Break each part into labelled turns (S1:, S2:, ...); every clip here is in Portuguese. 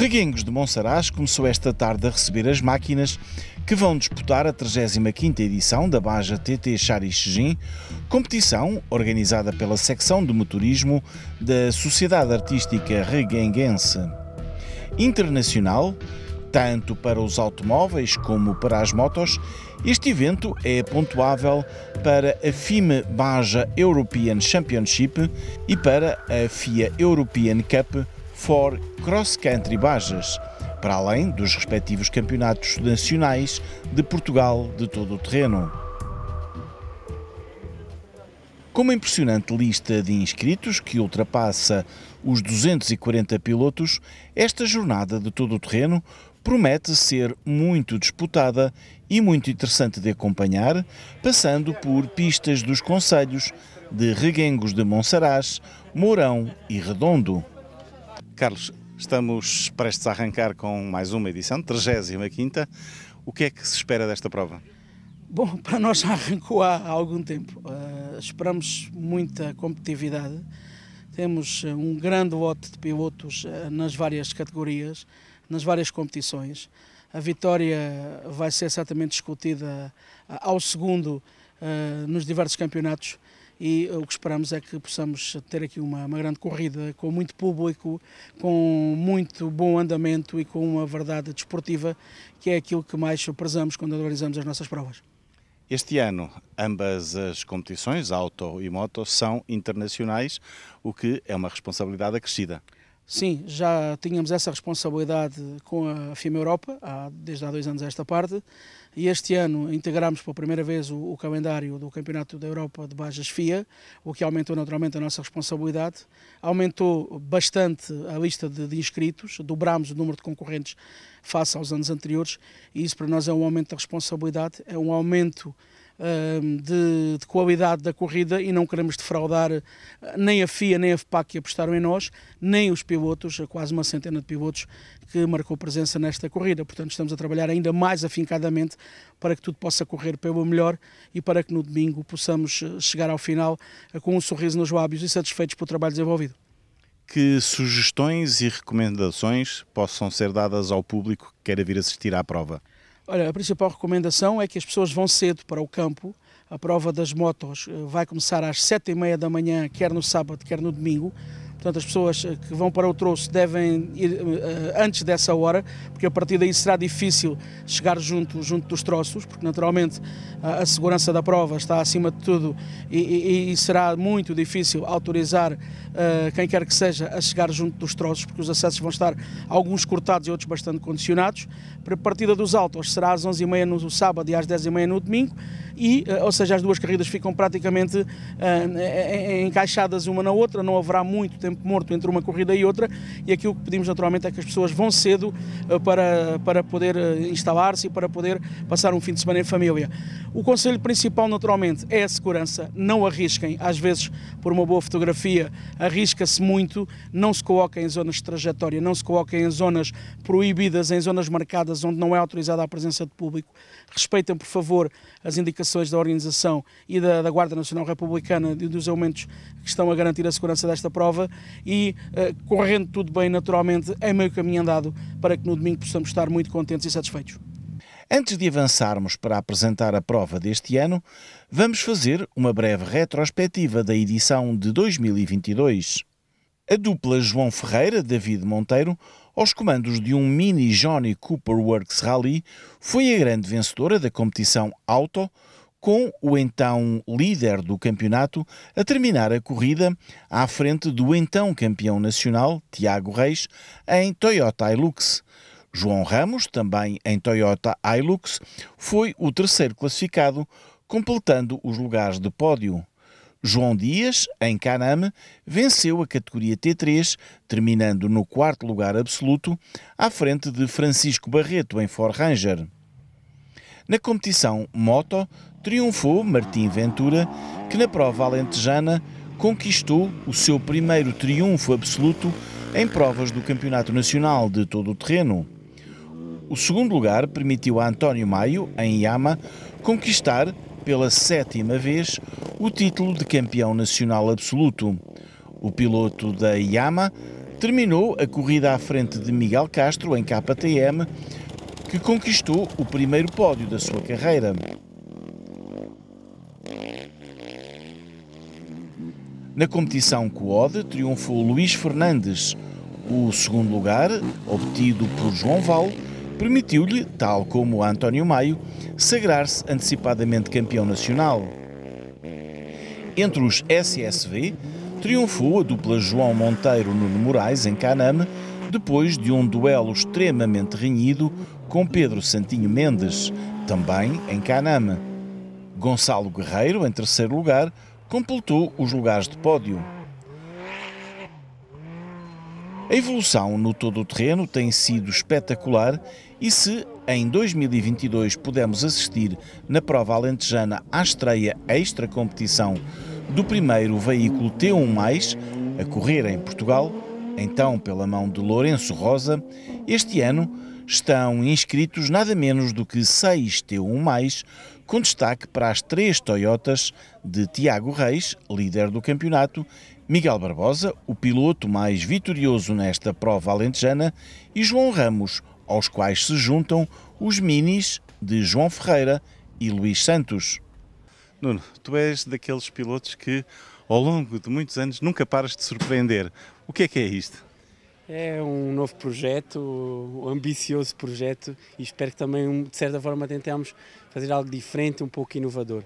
S1: Reguengos de Monsaraz começou esta tarde a receber as máquinas que vão disputar a 35ª edição da Baja TT Charixegin, competição organizada pela secção de motorismo da Sociedade Artística Reguenguense. Internacional, tanto para os automóveis como para as motos, este evento é pontuável para a FIME Baja European Championship e para a FIA European Cup for Cross Country Bajas, para além dos respectivos campeonatos nacionais de Portugal de todo o terreno. Com uma impressionante lista de inscritos que ultrapassa os 240 pilotos, esta jornada de todo o terreno promete ser muito disputada e muito interessante de acompanhar, passando por pistas dos concelhos de Reguengos de Monsaraz, Mourão e Redondo. Carlos, estamos prestes a arrancar com mais uma edição, 35ª. O que é que se espera desta prova?
S2: Bom, para nós já arrancou há algum tempo. Uh, esperamos muita competitividade. Temos ah, um grande lote de pilotos uh, nas várias categorias, nas várias competições. A vitória vai ser certamente discutida ao segundo uh, nos diversos campeonatos e o que esperamos é que possamos ter aqui uma, uma grande corrida com muito público, com muito bom andamento e com uma verdade desportiva, que é aquilo que mais prezamos quando organizamos as nossas provas.
S1: Este ano, ambas as competições, auto e moto, são internacionais, o que é uma responsabilidade acrescida.
S2: Sim, já tínhamos essa responsabilidade com a FIMA Europa, há, desde há dois anos a esta parte, e este ano integramos pela primeira vez o, o, calendário do Campeonato da Europa de Bajas FIA, o que aumentou naturalmente a nossa responsabilidade, aumentou bastante a lista de, de inscritos, dobramos o número de concorrentes face aos anos anteriores, e isso para nós é um aumento da responsabilidade, é um aumento de, de, qualidade da corrida e não queremos defraudar ah, nem a FIA nem a FPAC que apostaram em nós, nem os pilotos, ah, quase uma centena de pilotos que marcou presença nesta corrida. Portanto, estamos a trabalhar ainda mais afincadamente para que tudo possa correr pelo melhor e para que no domingo possamos ah, chegar ao final com um sorriso nos lábios e satisfeitos pelo trabalho desenvolvido.
S1: Que sugestões e recomendações possam ser dadas ao público que queira vir assistir à prova?
S2: Olha, a principal recomendação é que as pessoas vão cedo para o campo. A prova das motos eh, vai começar às sete e meia da manhã, quer no sábado, quer no domingo. Portanto, as pessoas que vão para o troço devem ir eh, antes dessa hora, porque a partir daí será difícil chegar junto, junto dos troços, porque naturalmente a, segurança da prova está acima de tudo e, e, e será muito difícil autorizar uh, quem quer que seja a chegar junto dos troços, porque os acessos vão estar alguns cortados e outros bastante condicionados. Para a partida dos autos será às 11h30 no sábado e às 10h30 no domingo, e, uh, ou seja, as duas corridas ficam praticamente uh, encaixadas uma na outra, não haverá muito tempo tempo morto entre uma corrida e outra e aquilo que pedimos naturalmente é que as pessoas vão cedo eh, para, para poder eh, instalar-se e para poder passar um fim de semana em família. O conselho principal naturalmente é a segurança, não arrisquem, às vezes por uma boa fotografia arrisca-se muito, não se coloquem em zonas de trajetória, não se coloquem em zonas proibidas, em zonas marcadas onde não é autorizada a presença de público. Respeitem, por favor, as indicações da organização e da, da Guarda Nacional Republicana e dos elementos que estão a garantir a segurança desta prova e eh, correndo tudo bem naturalmente, é meio caminho andado para que no domingo possamos estar muito contentes e satisfeitos.
S1: Antes de avançarmos para apresentar a prova deste ano, vamos fazer uma breve retrospectiva da edição de 2022. A dupla João Ferreira David Monteiro, aos comandos de um mini Johnny Cooper Works Rally, foi a grande vencedora da competição Auto, com o então líder do campeonato a terminar a corrida à frente do então campeão nacional, Tiago Reis, em Toyota Hilux. João Ramos, também em Toyota Hilux, foi o terceiro classificado, completando os lugares de pódio. João Dias, em Caname, venceu a categoria T3, terminando no quarto lugar absoluto, à frente de Francisco Barreto, em Ford Ranger. Na competição Moto, Triunfou Martim Ventura, que na prova alentejana conquistou o seu primeiro triunfo absoluto em provas do Campeonato Nacional de Todo o Terreno. O segundo lugar permitiu a António Maio, em Yama, conquistar, pela sétima vez, o título de campeão nacional absoluto. O piloto da Yama terminou a corrida à frente de Miguel Castro, em KTM, que conquistou o primeiro pódio da sua carreira. Na competição Coode triunfou Luís Fernandes. O segundo lugar, obtido por João Val, permitiu-lhe, tal como António Maio, sagrar-se antecipadamente campeão nacional. Entre os SSV, triunfou a dupla João Monteiro Nuno Moraes em Caname, depois de um duelo extremamente renhido com Pedro Santinho Mendes, também em Caname. Gonçalo Guerreiro, em terceiro lugar, completou os lugares de pódio. A evolução no todo o terreno tem sido espetacular e se em 2022 pudemos assistir na prova alentejana à estreia extra competição do primeiro veículo T1+, a correr em Portugal, então pela mão de Lourenço Rosa, este ano estão inscritos nada menos do que 6 T1+, com destaque para as três Toyotas de Tiago Reis, líder do campeonato, Miguel Barbosa, o piloto mais vitorioso nesta prova alentejana, e João Ramos, aos quais se juntam os minis de João Ferreira e Luís Santos. Nuno, tu és daqueles pilotos que, ao longo de muitos anos, nunca paras de surpreender. O que é que é isto?
S3: É um novo projeto, um ambicioso projeto e espero que também, de certa forma, tentemos fazer algo diferente, um pouco inovador.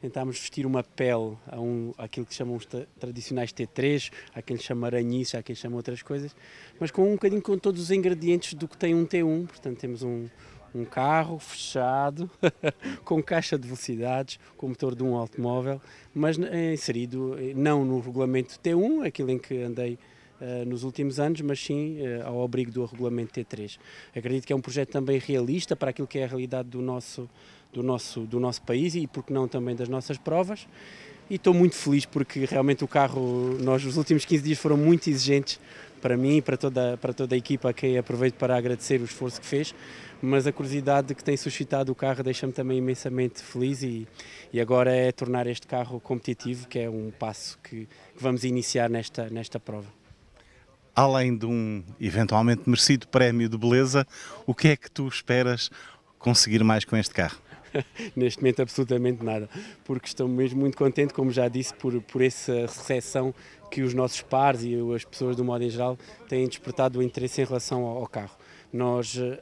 S3: Tentámos vestir uma pele a um, àquilo que chamam os tradicionais T3, a quem chama aranhice, a quem chama outras coisas, mas com um bocadinho com todos os ingredientes do que tem um T1. Portanto, temos um, um carro fechado, com caixa de velocidades, com motor de um automóvel, mas eh, inserido eh, não no regulamento T1, aquilo em que andei eh, nos últimos anos, mas sim eh, ao abrigo do regulamento T3. Acredito que é um projeto também realista para aquilo que é a realidade do nosso, do nosso, do nosso país e, porque não, também das nossas provas. E estou muito feliz porque realmente o carro, nós, os últimos 15 dias foram muito exigentes para mim e para toda, para toda a equipa, a quem aproveito para agradecer o esforço que fez, mas a curiosidade que tem suscitado o carro deixa-me também imensamente feliz e, e agora é tornar este carro competitivo, que é um passo que, que vamos iniciar nesta, nesta prova
S1: além de um eventualmente merecido prémio de beleza, o que é que tu esperas conseguir mais com este carro?
S3: Neste momento, absolutamente nada, porque estou mesmo muito contente, como já disse, por, por essa recepção que os nossos pares e as pessoas, do modo em geral, têm despertado o interesse em relação ao, ao carro. Nós eh,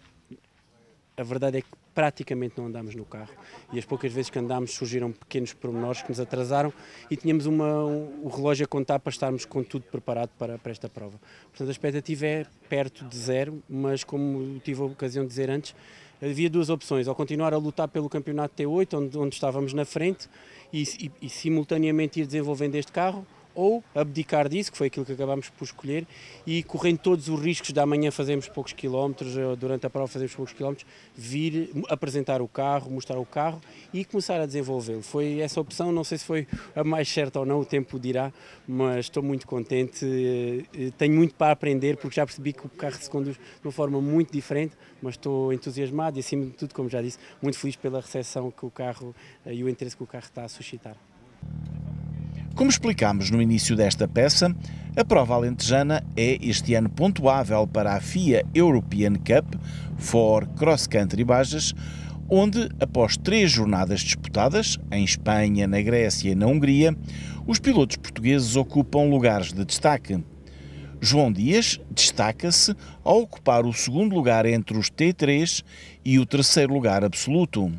S3: a verdade é que praticamente não andámos no carro e as poucas vezes que andámos surgiram pequenos pormenores que nos atrasaram e tínhamos uma, um, o relógio a contar para estarmos com tudo preparado para, para esta prova. Portanto, a expectativa é perto de zero, mas como tive a ocasião de dizer antes, havia duas opções, ou continuar a lutar pelo campeonato T8, onde, onde estávamos na frente, e, e, e simultaneamente ir desenvolvendo este carro, ou abdicar disso, que foi aquilo que acabámos por escolher, e correndo todos os riscos de amanhã fazermos poucos quilómetros, durante a prova fazermos poucos quilómetros, vir apresentar o carro, mostrar o carro e começar a desenvolvê-lo. Foi essa opção, não sei se foi a mais certa ou não, o tempo dirá, mas estou muito contente, eh, eh, tenho muito para aprender, porque já percebi que o carro se conduz de uma forma muito diferente, mas estou entusiasmado e, acima de tudo, como já disse, muito feliz pela recepção que o carro eh, e o interesse que o carro está a suscitar.
S1: Como explicámos no início desta peça, a prova alentejana é este ano pontuável para a FIA European Cup for Cross Country Bajas, onde, após três jornadas disputadas, em Espanha, na Grécia e na Hungria, os pilotos portugueses ocupam lugares de destaque. João Dias destaca-se ao ocupar o segundo lugar entre os T3 e o terceiro lugar absoluto.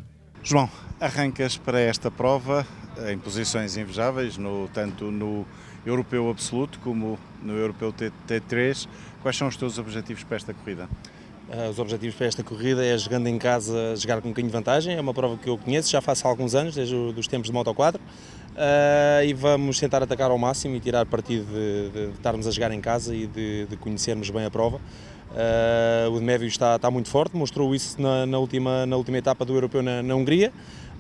S1: João, arrancas para esta prova em posições invejáveis, no, tanto no europeu absoluto
S4: como no europeu T3. Quais são os teus objetivos para esta corrida? Ah, os objetivos para esta corrida é, jogando em casa, jogar com um bocadinho de vantagem. É uma prova que eu conheço, já faço há alguns anos, desde os tempos de Moto 4. Uh, ah, e vamos tentar atacar ao máximo e tirar partido de, de, de estarmos a jogar em casa e de, de conhecermos bem a prova. Uh, o Demévio está, está muito forte, mostrou isso na, na, última, na última etapa do Europeu na, na Hungria.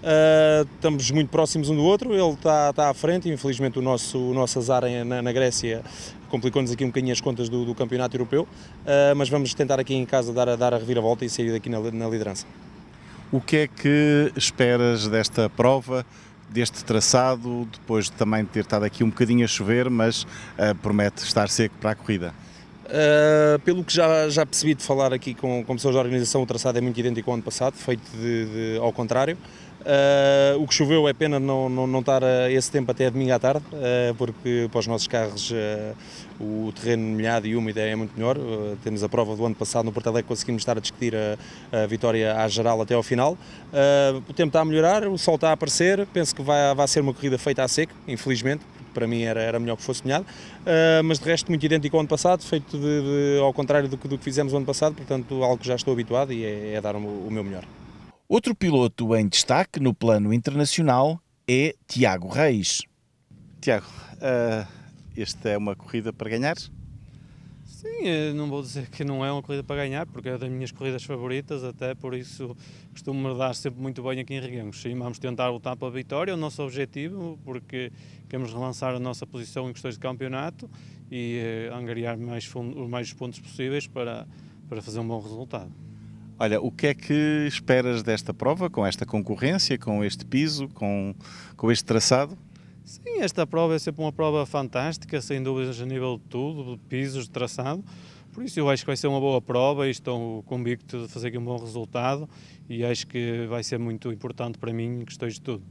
S4: Uh, estamos muito próximos um do outro, ele está, está à frente, infelizmente o nosso, o nosso azar na, na Grécia complicou-nos aqui um bocadinho as contas do, do Campeonato Europeu, uh, mas vamos tentar aqui em casa dar, dar a reviravolta e sair daqui na, na liderança.
S1: O que é que esperas desta prova? deste traçado, depois de também ter estado aqui um bocadinho a chover, mas uh, promete estar seco para a corrida.
S4: Uh, pelo que já, já percebi de falar aqui com, com pessoas da organização, o traçado é muito idêntico ao ano passado, feito de, de, ao contrário. Uh, o que choveu é pena não, não, não estar uh, esse tempo até domingo à tarde, uh, porque para os nossos carros o terreno molhado e úmido é muito melhor. temos a prova do ano passado no Portalegre, conseguimos estar a discutir a, a, vitória à geral até ao final. o tempo está a melhorar, o sol está a aparecer, penso que vai, vai ser uma corrida feita a seco, infelizmente, para mim era, era melhor que fosse molhado, uh, mas de resto muito idêntico ao ano passado, feito de, de, ao contrário do que, do que fizemos o ano passado, portanto algo que já estou habituado e é, é dar o, o meu melhor.
S1: Outro piloto em destaque no plano internacional é Tiago Reis. Tiago, uh,
S4: eh, esta é uma
S1: corrida para ganhar?
S5: Sim, eh, não vou dizer que não é uma corrida para ganhar, porque é das minhas corridas favoritas, até por isso costumo dar sempre muito bem aqui em Reguengos. Sim, vamos tentar lutar a vitória, o nosso objetivo, porque queremos relançar a nossa posição em questões de campeonato e eh, angariar mais, fundo, mais pontos possíveis para, para fazer um bom resultado.
S1: Olha, o que é que esperas desta prova, com esta concorrência, com este piso, com, com este traçado?
S5: Sim, esta prova é sempre uma prova fantástica, sem dúvidas a nível de tudo, de pisos, de traçado. Por isso eu acho que vai ser uma boa prova e estou convicto de fazer aqui um bom resultado e acho que vai ser muito importante para mim questões de tudo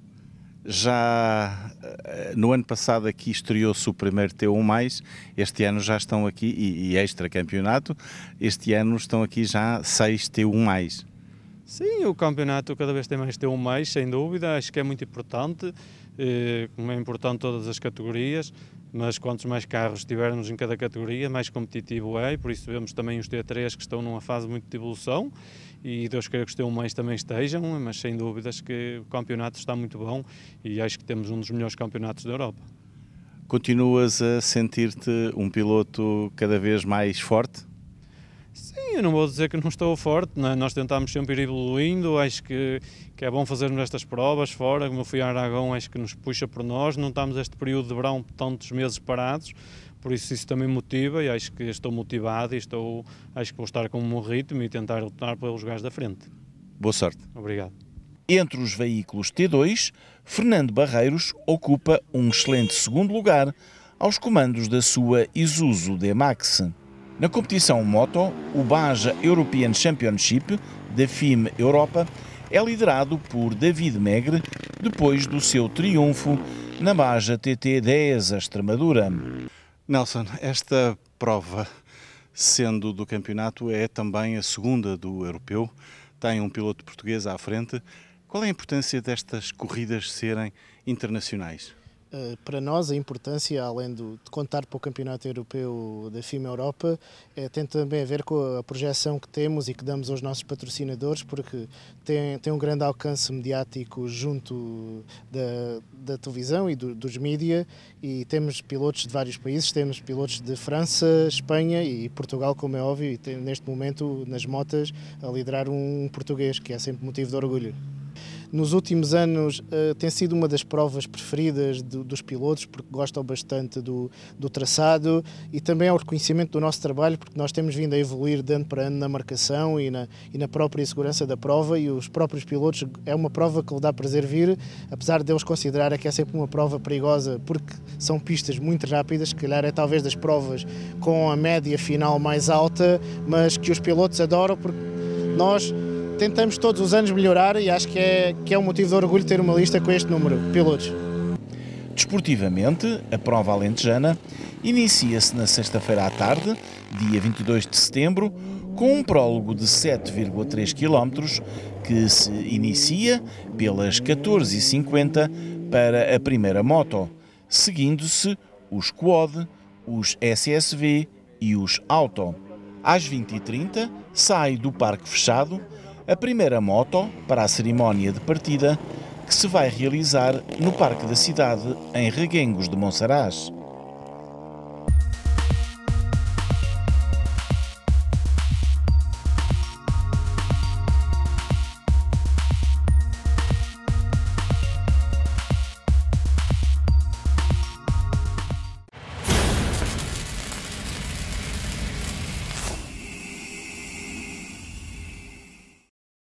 S1: já eh, no ano passado aqui estreou-se o primeiro T1+, este ano já estão aqui, e, e extra campeonato, este ano estão aqui já seis T1+.
S5: Sim, o campeonato cada vez tem mais de um mês, sem dúvida, acho que é muito importante, eh, como é importante todas as categorias, mas quantos mais carros tivermos em cada categoria, mais competitivo é, e por isso vemos também os T3 que estão numa fase muito de evolução, e Deus queira que os T1 também estejam, mas sem dúvidas que o campeonato está muito bom, e acho que temos um dos melhores campeonatos da Europa.
S1: Continuas a sentir-te um piloto cada vez mais forte?
S5: Sim, eu não vou dizer que não estou forte, né? nós tentámos sempre ir evoluindo, acho que, que é bom fazermos estas provas fora, como eu fui a Aragão, acho que nos puxa por nós, não estamos este período de verão tantos meses parados, por isso isso também motiva e acho que estou motivado e estou, acho que vou estar com um ritmo e tentar lutar pelos gajos da frente. Boa sorte. Obrigado.
S1: Entre os veículos T2, Fernando Barreiros ocupa um excelente segundo lugar aos comandos da sua Isuzu D-Max. Na competição moto, o Baja European Championship da FIM Europa é liderado por David Megre depois do seu triunfo na Baja TT10 a Extremadura. Nelson, esta prova, sendo do campeonato, é também a segunda do europeu, tem um piloto português à frente. Qual é a importância destas corridas serem internacionais?
S6: Eh, para nós a importância, além do, de contar para o Campeonato Europeu da FIMA Europa, é, tem também a ver com a projeção que temos e que damos aos nossos patrocinadores, porque tem, tem um grande alcance mediático junto da, da televisão e do, dos mídia e temos pilotos de vários países, temos pilotos de França, Espanha e Portugal, como é óbvio, e tem, neste momento nas motas a liderar um português, que é sempre motivo de orgulho. Nos últimos anos uh, tem sido uma das provas preferidas do, dos pilotos, porque gostam bastante do, do traçado e também ao reconhecimento do nosso trabalho, porque nós temos vindo a evoluir de ano para ano na marcação e na, e na própria segurança da prova e os próprios pilotos, é uma prova que lhe dá prazer vir, apesar de eles considerarem que é sempre uma prova perigosa, porque são pistas muito rápidas, se calhar é talvez das provas com a média final mais alta, mas que os pilotos adoram porque nós tentamos todos os anos melhorar e acho que é, que é um motivo de orgulho ter uma lista com este número de pilotos. Desportivamente, a prova alentejana inicia-se
S1: na sexta-feira à tarde, dia 22 de setembro, com um prólogo de 7,3 km que se inicia pelas 14h50 para a primeira moto, seguindo-se os quad, os SSV e os auto. Às 20h30 sai do parque fechado a primeira moto para a cerimónia de partida que se vai realizar no Parque da Cidade, em Reguengos de Monsaraz.